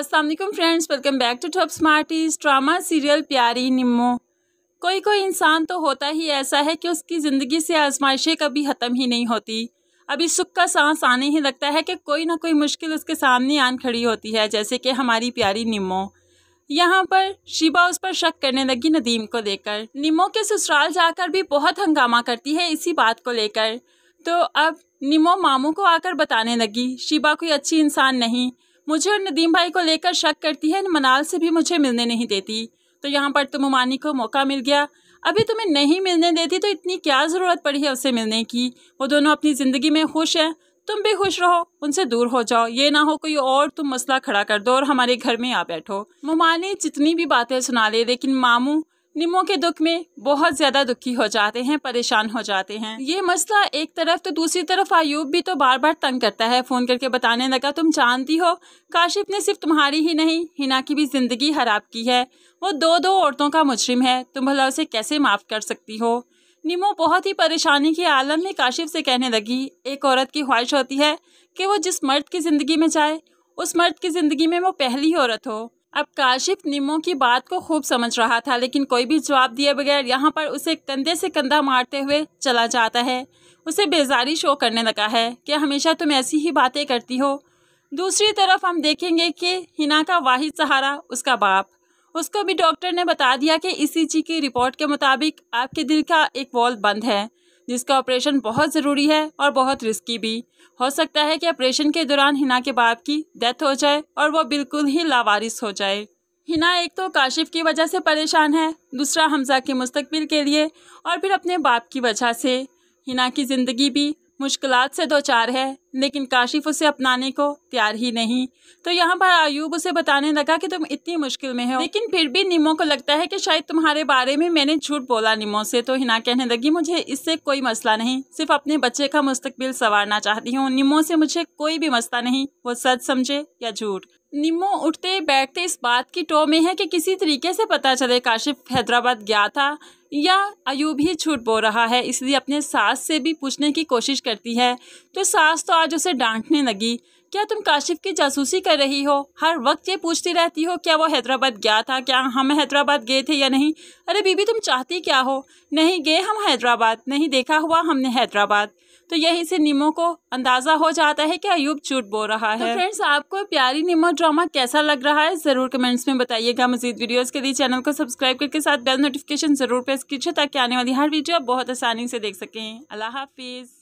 अस्सलाम वालेकुम friends welcome back to Top Smarties drama serial प्यारी निम्मो कोई कोई इंसान तो होता ही ऐसा है कि उसकी ज़िंदगी से आजमाइशें कभी ख़त्म ही नहीं होती अभी सुख का सांस आने ही लगता है कि कोई ना कोई मुश्किल उसके सामने आन खड़ी होती है जैसे कि हमारी प्यारी निम्मो यहाँ पर शिबा उस पर शक करने लगी नदीम को लेकर निम्मो के ससुराल जाकर भी बहुत हंगामा करती है इसी बात को लेकर तो अब निमो मामू को आकर बताने लगी शिबा कोई अच्छी इंसान नहीं मुझे और नदीम भाई को लेकर शक करती है मनाल से भी मुझे मिलने नहीं देती तो यहाँ पर तुम तो उमानी को मौका मिल गया अभी तुम्हें नहीं मिलने देती तो इतनी क्या ज़रूरत पड़ी है उसे मिलने की वो दोनों अपनी ज़िंदगी में खुश हैं तुम भी खुश रहो उनसे दूर हो जाओ ये ना हो कोई और तुम मसला खड़ा कर दो और हमारे घर में आ बैठो मोमानी जितनी भी बातें सुना ले लेकिन मामू निमो के दुख में बहुत ज्यादा दुखी हो जाते हैं परेशान हो जाते हैं ये मसला एक तरफ तो दूसरी तरफ आयूब भी तो बार बार तंग करता है फोन करके बताने लगा तुम जानती हो काशिफ ने सिर्फ तुम्हारी ही नहीं हिना की भी जिंदगी खराब की है वो दो दो औरतों का मुजरिम है तुम भला उसे कैसे माफ कर सकती हो निमो बहुत ही परेशानी के आलम में काशिफ से कहने लगी एक औरत की ख्वाहिश होती है कि वो जिस मर्द की ज़िंदगी में जाए उस मर्द की ज़िंदगी में वो पहली औरत हो अब काशिफ निमो की बात को खूब समझ रहा था लेकिन कोई भी जवाब दिए बगैर यहाँ पर उसे कंधे से कंधा मारते हुए चला जाता है उसे बेजारी शो करने लगा है कि हमेशा तुम ऐसी ही बातें करती हो दूसरी तरफ हम देखेंगे कि हिना का वाहिद सहारा उसका बाप उसको भी डॉक्टर ने बता दिया कि ई की रिपोर्ट के मुताबिक आपके दिल का एक वॉल बंद है जिसका ऑपरेशन बहुत ज़रूरी है और बहुत रिस्की भी हो सकता है कि ऑपरेशन के दौरान हिना के बाप की डेथ हो जाए और वो बिल्कुल ही लावारिस हो जाए हिना एक तो काशिफ की वजह से परेशान है दूसरा हमजा के मुस्तबिल के लिए और फिर अपने बाप की वजह से हिना की ज़िंदगी भी मुश्किल से दो चार है लेकिन काशिफ उसे अपनाने को तैयार ही नहीं तो यहाँ पर आयूब उसे बताने लगा कि तुम इतनी मुश्किल में हो लेकिन फिर भी निमो को लगता है कि शायद तुम्हारे बारे में मैंने झूठ बोला निमो से तो हिना कहने लगी मुझे इससे कोई मसला नहीं सिर्फ अपने बच्चे का मुस्तकबिल संवारना चाहती हूँ निमो से मुझे कोई भी मसला नहीं वो सच समझे या झूठ निमो उठते बैठते इस बात की टो में है कि किसी तरीके से पता चले काशिफ हैदराबाद गया था या अयूब ही झूठ बोल रहा है इसलिए अपने सास से भी पूछने की कोशिश करती है तो सास तो आज उसे डांटने लगी क्या तुम काशिफ की जासूसी कर रही हो हर वक्त ये पूछती रहती हो क्या वो हैदराबाद गया था क्या हम हैदराबाद गए थे या नहीं अरे बीबी तुम चाहती क्या हो नहीं गए हम हैदराबाद नहीं देखा हुआ हमने हैदराबाद तो यहीं से निमो को अंदाज़ा हो जाता है कि अयूब झूठ बोल रहा तो है तो फ्रेंड्स आपको प्यारी निमो ड्रामा कैसा लग रहा है ज़रूर कमेंट्स में बताइएगा मजीद वीडियोस के लिए चैनल को सब्सक्राइब करके साथ बेल नोटिफिकेशन ज़रूर प्रेस कीजिए ताकि आने वाली हर वीडियो आप बहुत आसानी से देख सकें अल्लाह हाफिज़